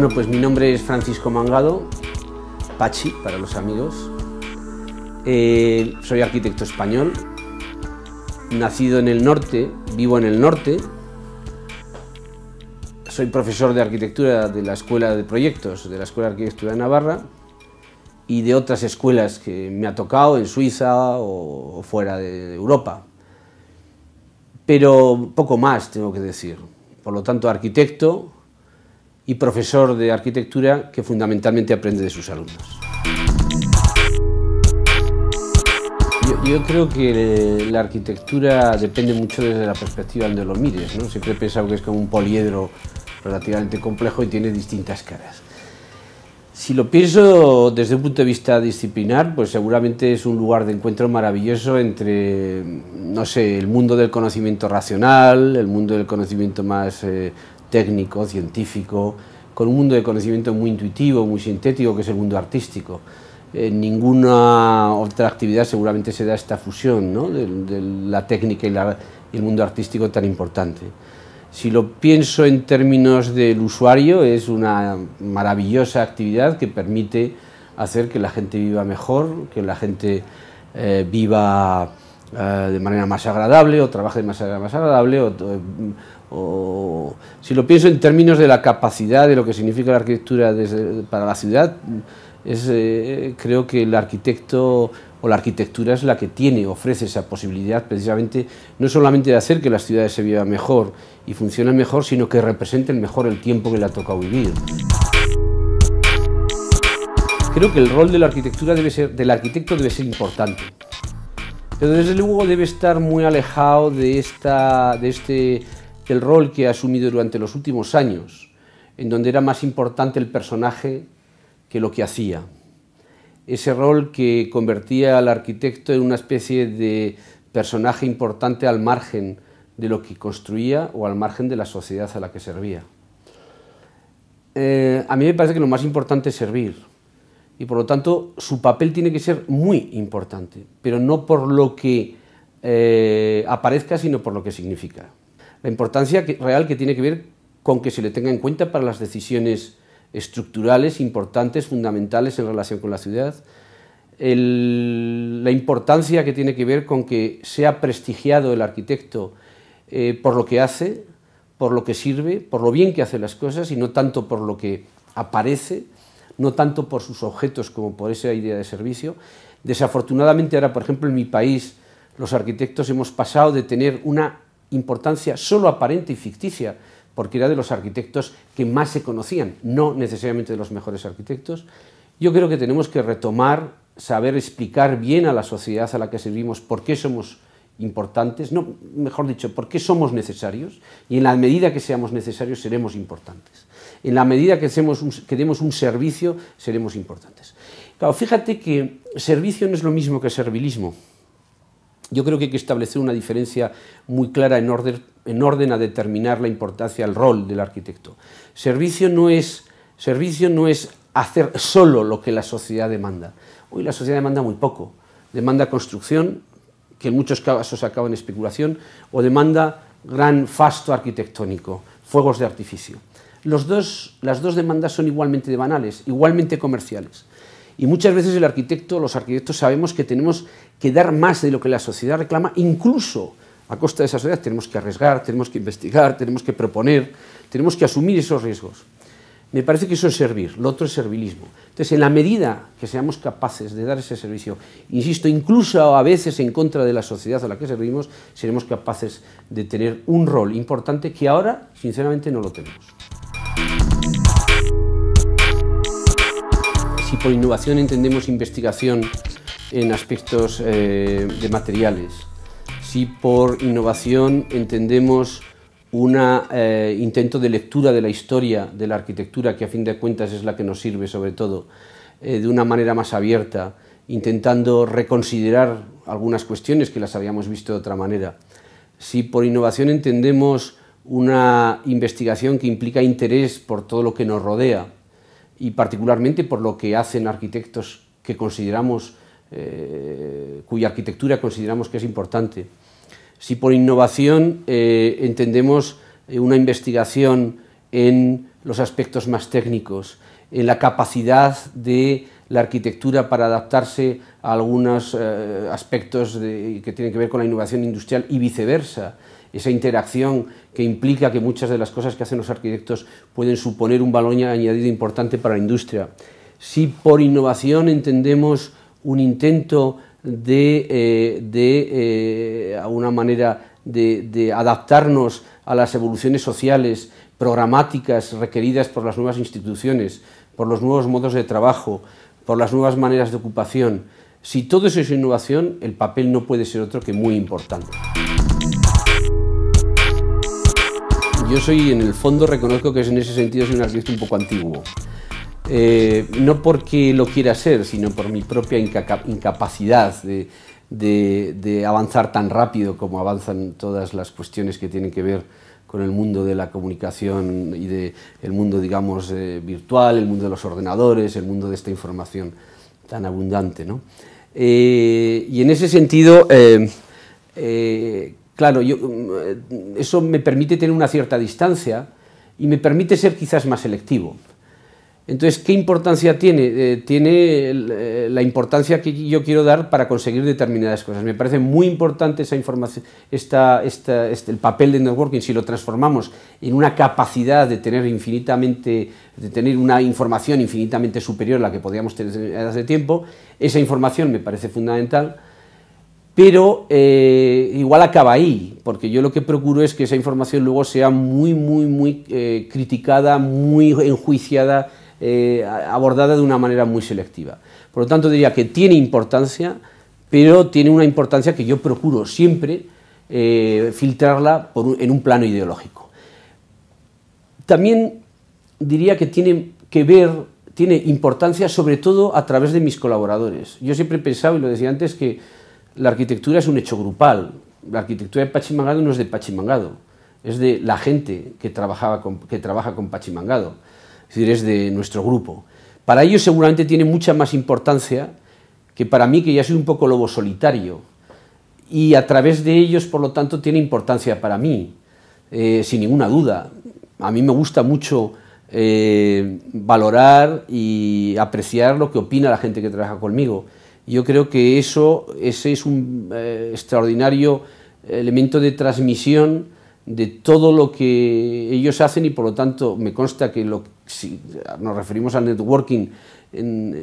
Bueno, pues mi nombre es Francisco Mangado, Pachi para los amigos. Eh, soy arquitecto español, nacido en el norte, vivo en el norte. Soy profesor de arquitectura de la Escuela de Proyectos, de la Escuela de Arquitectura de Navarra y de otras escuelas que me ha tocado en Suiza o fuera de Europa. Pero poco más tengo que decir. Por lo tanto, arquitecto, y profesor de arquitectura que fundamentalmente aprende de sus alumnos. Yo creo que la arquitectura depende mucho desde la perspectiva donde lo mires. Siempre he pensado que es como un poliedro relativamente complejo y tiene distintas caras. Si lo pienso desde un punto de vista disciplinar, pues seguramente es un lugar de encuentro maravilloso entre, no sé, el mundo del conocimiento racional, el mundo del conocimiento más eh, técnico, científico, con un mundo de conocimiento muy intuitivo, muy sintético, que es el mundo artístico. En eh, ninguna otra actividad seguramente se da esta fusión ¿no? de, la técnica y, el mundo artístico tan importante. Si lo pienso en términos del usuario, es una maravillosa actividad que permite hacer que la gente viva mejor, que la gente eh, viva eh, de manera más agradable o trabaje de manera más agradable o si lo pienso en términos de la capacidad de lo que significa la arquitectura para la ciudad, eh, creo que el arquitecto o la arquitectura es la que tiene, ofrece esa posibilidad precisamente no solamente de hacer que las ciudades se vivan mejor y funcionen mejor, sino que representen mejor el tiempo que le ha tocado vivir. Creo que el rol de la arquitectura debe ser, del arquitecto debe ser importante, pero desde luego debe estar muy alejado de, esta, de este el rol que ha asumido durante los últimos años, en donde era más importante el personaje que lo que hacía. Ese rol que convertía al arquitecto en una especie de personaje importante al margen de lo que construía o al margen de la sociedad a la que servía. Eh, a mí me parece que lo más importante es servir y por lo tanto su papel tiene que ser muy importante, pero no por lo que eh, aparezca, sino por lo que significa la importancia real que tiene que ver con que se le tenga en cuenta para las decisiones estructurales importantes, fundamentales en relación con la ciudad, la importancia que tiene que ver con que sea prestigiado el arquitecto eh, por lo que hace, por lo que sirve, por lo bien que hace las cosas y no tanto por lo que aparece, no tanto por sus objetos como por esa idea de servicio. Desafortunadamente ahora, por ejemplo, en mi país, los arquitectos hemos pasado de tener una importancia solo aparente y ficticia, porque era de los arquitectos que más se conocían, no necesariamente de los mejores arquitectos, yo creo que tenemos que retomar, saber explicar bien a la sociedad a la que servimos por qué somos importantes, no, mejor dicho, por qué somos necesarios, y en la medida que seamos necesarios seremos importantes. En la medida que, demos un servicio, seremos importantes. fíjate que servicio no es lo mismo que servilismo. Yo creo que hay que establecer una diferencia muy clara en orden, a determinar la importancia, el rol del arquitecto. Servicio no es, hacer solo lo que la sociedad demanda. Hoy la sociedad demanda muy poco. Demanda construcción, que en muchos casos acaba en especulación, o demanda gran fasto arquitectónico, fuegos de artificio. las dos demandas son igualmente banales, igualmente comerciales. Y muchas veces el arquitecto, los arquitectos sabemos que tenemos que dar más de lo que la sociedad reclama, incluso a costa de esa sociedad tenemos que arriesgar, tenemos que investigar, tenemos que proponer, tenemos que asumir esos riesgos. Me parece que eso es servir, lo otro es servilismo. Entonces, en la medida que seamos capaces de dar ese servicio, insisto, incluso a veces en contra de la sociedad a la que servimos, seremos capaces de tener un rol importante que ahora, sinceramente, no lo tenemos. Si por innovación entendemos investigación en aspectos eh, de materiales, si por innovación entendemos un eh, intento de lectura de la historia de la arquitectura, que a fin de cuentas es la que nos sirve sobre todo, eh, de una manera más abierta, intentando reconsiderar algunas cuestiones que las habíamos visto de otra manera. Si por innovación entendemos una investigación que implica interés por todo lo que nos rodea, y particularmente por lo que hacen arquitectos que consideramos, eh, cuya arquitectura consideramos que es importante. Si por innovación eh, entendemos eh, una investigación en los aspectos más técnicos, en la capacidad de la arquitectura para adaptarse a algunos aspectos que tienen que ver con la innovación industrial y viceversa, esa interacción que implica que muchas de las cosas que hacen los arquitectos pueden suponer un valor añadido importante para la industria. Si por innovación entendemos un intento de, eh, eh, a una manera de adaptarnos a las evoluciones sociales, programáticas requeridas por las nuevas instituciones, por los nuevos modos de trabajo, por las nuevas maneras de ocupación. Si todo eso es innovación, el papel no puede ser otro que muy importante. Yo soy, en el fondo, reconozco que en ese sentido soy un artista un poco antiguo. Eh, no porque lo quiera ser, sino por mi propia incapacidad de, avanzar tan rápido como avanzan todas las cuestiones que tienen que ver con el mundo de la comunicación y del mundo, digamos, eh, virtual, el mundo de los ordenadores, el mundo de esta información tan abundante. Eh, y en ese sentido, Claro, mm, eh, eso me permite tener una cierta distancia y me permite ser quizás más selectivo. Entonces, ¿qué importancia tiene? Eh, tiene eh, la importancia que yo quiero dar para conseguir determinadas cosas. Me parece muy importante esa información, este, el papel de networking, si lo transformamos en una capacidad de tener infinitamente, de tener una información infinitamente superior a la que podíamos tener hace tiempo, esa información me parece fundamental pero eh, igual acaba ahí, porque yo lo que procuro es que esa información luego sea muy, muy, muy eh, criticada, muy enjuiciada, eh, abordada de una manera muy selectiva. Por lo tanto, diría que tiene importancia, pero tiene una importancia que yo procuro siempre filtrarla en un plano ideológico. También diría que tiene que ver, tiene importancia sobre todo a través de mis colaboradores. Yo siempre he pensado, y lo decía antes, que la arquitectura es un hecho grupal. La arquitectura de Pachimangado no es de Pachimangado, es de la gente que, trabajaba que trabaja con Pachimangado, es decir, es de nuestro grupo. Para ellos seguramente tiene mucha más importancia que para mí, que ya soy un poco lobo solitario, y a través de ellos, por lo tanto, tiene importancia para mí, eh, sin ninguna duda. A mí me gusta mucho eh, valorar y apreciar lo que opina la gente que trabaja conmigo. Yo creo que eso, ese es un eh, extraordinario eh, elemento de transmisión de todo lo que ellos hacen y por lo tanto me consta que si nos referimos al networking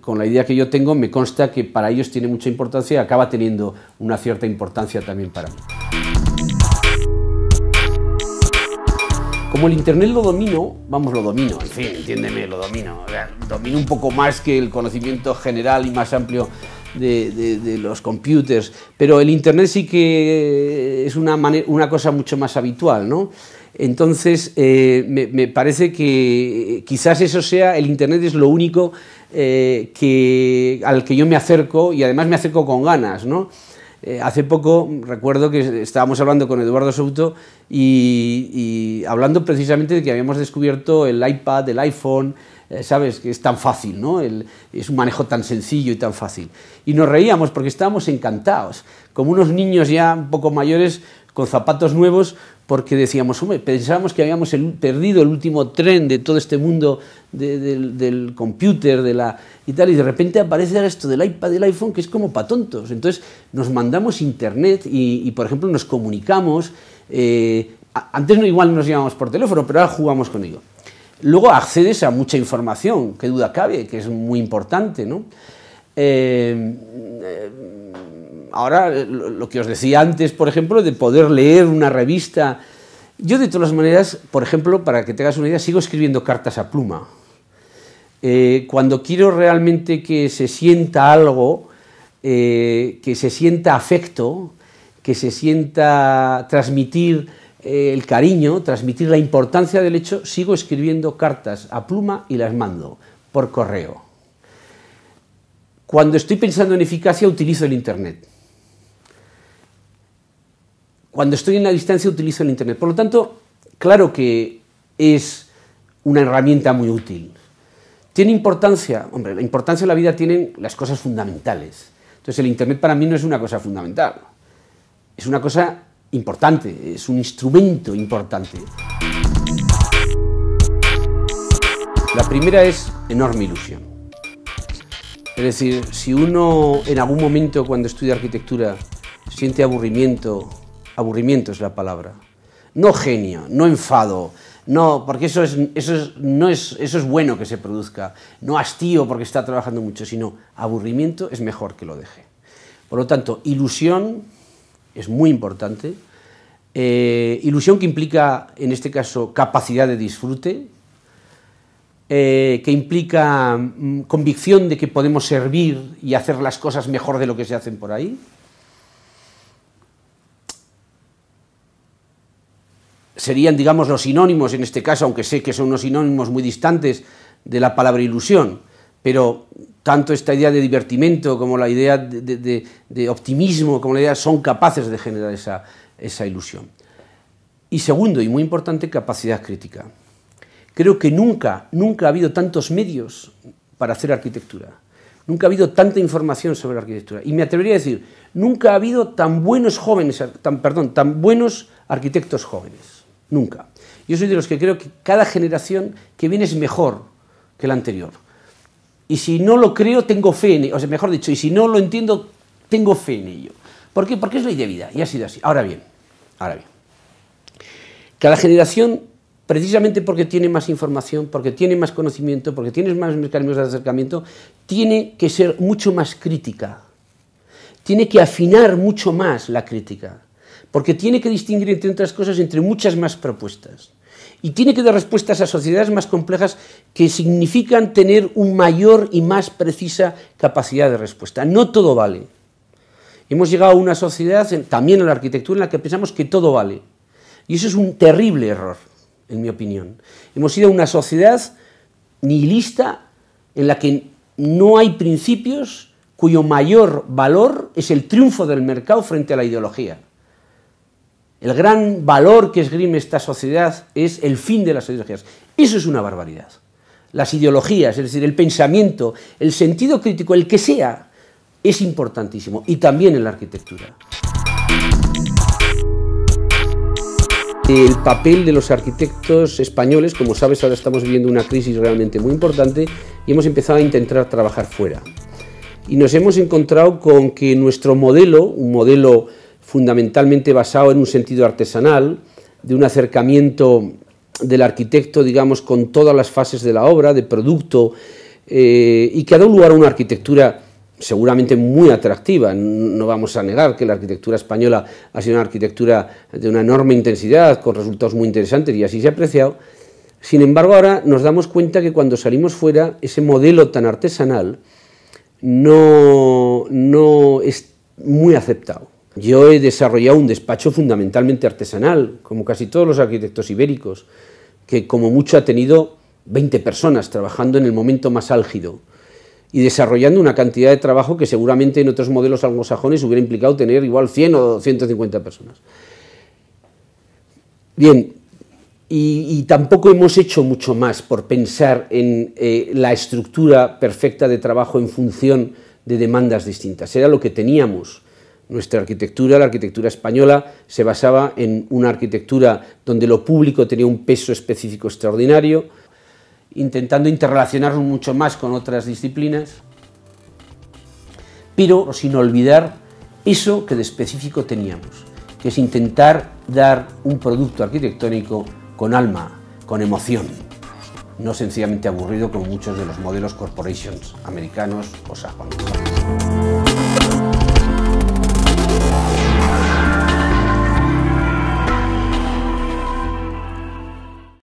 con la idea que yo tengo, me consta que para ellos tiene mucha importancia y acaba teniendo una cierta importancia también para mí. Como el Internet lo domino, vamos, lo domino, en fin, entiéndeme, lo domino. domino un poco más que el conocimiento general y más amplio de, los computers, pero el Internet sí que es una, cosa mucho más habitual, ¿no? Entonces, eh, me, parece que quizás eso sea, el Internet es lo único eh, que, al que yo me acerco y además me acerco con ganas, ¿no? Eh, hace poco recuerdo que estábamos hablando con Eduardo Souto y, y hablando precisamente de que habíamos descubierto el iPad, el iPhone, eh, ¿sabes? Que Es tan fácil, ¿no? es un manejo tan sencillo y tan fácil. Y nos reíamos porque estábamos encantados, como unos niños ya un poco mayores con zapatos nuevos, porque decíamos, hombre, pensábamos que habíamos perdido el último tren de todo este mundo del, del, computer de la, y tal, y de repente aparece esto del iPad, del iPhone, que es como para tontos. Entonces nos mandamos internet y, por ejemplo, nos comunicamos. Eh, antes no igual nos llamábamos por teléfono, pero ahora jugamos con ello. Luego accedes a mucha información, que duda cabe, que es muy importante. Eh, ahora, lo que os decía antes, por ejemplo, de poder leer una revista. Yo, de todas maneras, por ejemplo, para que tengas una idea, sigo escribiendo cartas a pluma. Eh, cuando quiero realmente que se sienta algo, eh, que se sienta afecto, que se sienta transmitir eh, el cariño, transmitir la importancia del hecho, sigo escribiendo cartas a pluma y las mando por correo. Cuando estoy pensando en eficacia utilizo el Internet. Cuando estoy en la distancia utilizo el Internet. Por lo tanto, claro que es una herramienta muy útil. ¿Tiene importancia? Hombre, la importancia de la vida tienen las cosas fundamentales. Entonces el Internet para mí no es una cosa fundamental. Es una cosa importante, es un instrumento importante. La primera es enorme ilusión. Es decir, si uno en algún momento cuando estudia arquitectura siente aburrimiento, aburrimiento es la palabra, no genio, no enfado, no, porque eso es, eso no es, eso es bueno que se produzca, no hastío porque está trabajando mucho, sino aburrimiento es mejor que lo deje. Por lo tanto, ilusión es muy importante. Eh, ilusión que implica, en este caso, capacidad de disfrute, eh, que implica mm, convicción de que podemos servir y hacer las cosas mejor de lo que se hacen por ahí. Serían, digamos, los sinónimos, en este caso, aunque sé que son unos sinónimos muy distantes de la palabra ilusión, pero tanto esta idea de divertimento como la idea de, optimismo, como la idea, son capaces de generar esa, ilusión. Y segundo, y muy importante, capacidad crítica. Creo que nunca, nunca ha habido tantos medios para hacer arquitectura. Nunca ha habido tanta información sobre la arquitectura. Y me atrevería a decir, nunca ha habido tan buenos jóvenes, perdón, tan buenos arquitectos jóvenes. Nunca. Yo soy de los que creo que cada generación que viene es mejor que la anterior y si no lo creo, tengo fe en ello. O sea, mejor dicho, y si no lo entiendo, tengo fe en ello. ¿Por qué? Porque es lo de vida y ha sido así. Ahora bien, ahora bien. Cada generación, precisamente porque tiene más información, porque tiene más conocimiento, porque tiene más mecanismos de acercamiento, tiene que ser mucho más crítica. Tiene que afinar mucho más la crítica. Porque tiene que distinguir, entre otras cosas, entre muchas más propuestas y tiene que dar respuestas a sociedades más complejas que significan tener una mayor y más precisa capacidad de respuesta. No todo vale. Hemos llegado a una sociedad, también en la arquitectura, en la que pensamos que todo vale. Y eso es un terrible error, en mi opinión. Hemos ido a una sociedad nihilista en la que no hay principios cuyo mayor valor es el triunfo del mercado frente a la ideología. El gran valor que esgrime esta sociedad es el fin de las ideologías. Eso es una barbaridad. Las ideologías, es decir, el pensamiento, el sentido crítico, el que sea, es importantísimo. Y también en la arquitectura. El papel de los arquitectos españoles, como sabes, ahora estamos viviendo una crisis realmente muy importante y hemos empezado a intentar trabajar fuera. Y nos hemos encontrado con que nuestro modelo, un modelo fundamentalmente basado en un sentido artesanal, de un acercamiento del arquitecto, digamos, con todas las fases de la obra, de producto, eh, y que ha dado lugar a una arquitectura seguramente muy atractiva. No vamos a negar que la arquitectura española ha sido una arquitectura de una enorme intensidad, con resultados muy interesantes, y así se ha apreciado. Sin embargo, ahora nos damos cuenta que cuando salimos fuera, ese modelo tan artesanal no, no es muy aceptado. Yo he desarrollado un despacho fundamentalmente artesanal, como casi todos los arquitectos ibéricos, que como mucho ha tenido 20 personas trabajando en el momento más álgido y desarrollando una cantidad de trabajo que seguramente en otros modelos anglosajones hubiera implicado tener igual 100 o 150 personas. Bien, y, tampoco hemos hecho mucho más por pensar en eh, la estructura perfecta de trabajo en función de demandas distintas. Era lo que teníamos nuestra arquitectura, la arquitectura española, se basaba en una arquitectura donde lo público tenía un peso específico extraordinario, intentando interrelacionarnos mucho más con otras disciplinas, pero sin olvidar eso que de específico teníamos, que es intentar dar un producto arquitectónico con alma, con emoción, no sencillamente aburrido como muchos de los modelos corporations americanos o sajones.